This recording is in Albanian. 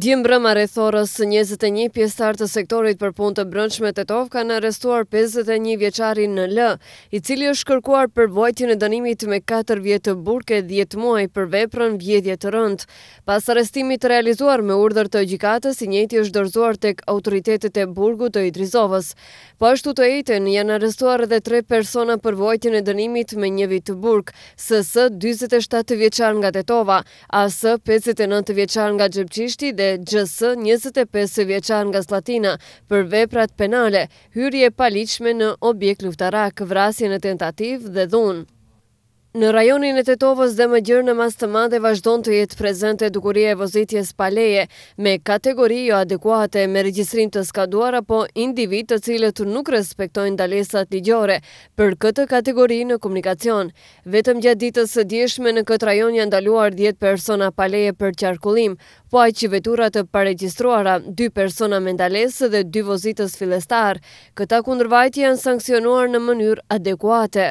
Djemë brëma rethorës 21 pjestar të sektorit për punë të brëndshme të tovë kanë arrestuar 51 vjeqari në lë, i cili është kërkuar për vojtjën e dënimit me 4 vjetë të burke 10 muaj për veprën vjedje të rëndë. Pas arrestimit realizuar me urdhër të gjikatës, i njëti është dërzuar tek autoritetet e burgu të Idrizovës. Po ashtu të ejten, janë arrestuar edhe 3 persona për vojtjën e dënimit me një vitë të burke, sësë 27 vjeqar nga Tetova, asë 59 vjeqar nga Gjepqishti dhe GS 25 vjeçar nga Slatina për veprat penale, hyrje paliqme në objekt luftarak, vrasje në tentativ dhe dhunë. Në rajonin e Tetovës dhe më gjërë në mas të madhe vazhdon të jetë prezente dukuria e vozitjes paleje me kategori jo adekuate me regjistrim të skaduar apo individ të cilët nuk respektojnë dalesat ligjore për këtë kategori në komunikacion. Vetëm gjatë ditës së djeshme në këtë rajon janë daluar 10 persona paleje për qarkullim, po ajë që veturat të paregjistruara, 2 persona me ndalesë dhe 2 vozitës filestar, këta kundërvajtë janë sankcionuar në mënyrë adekuate.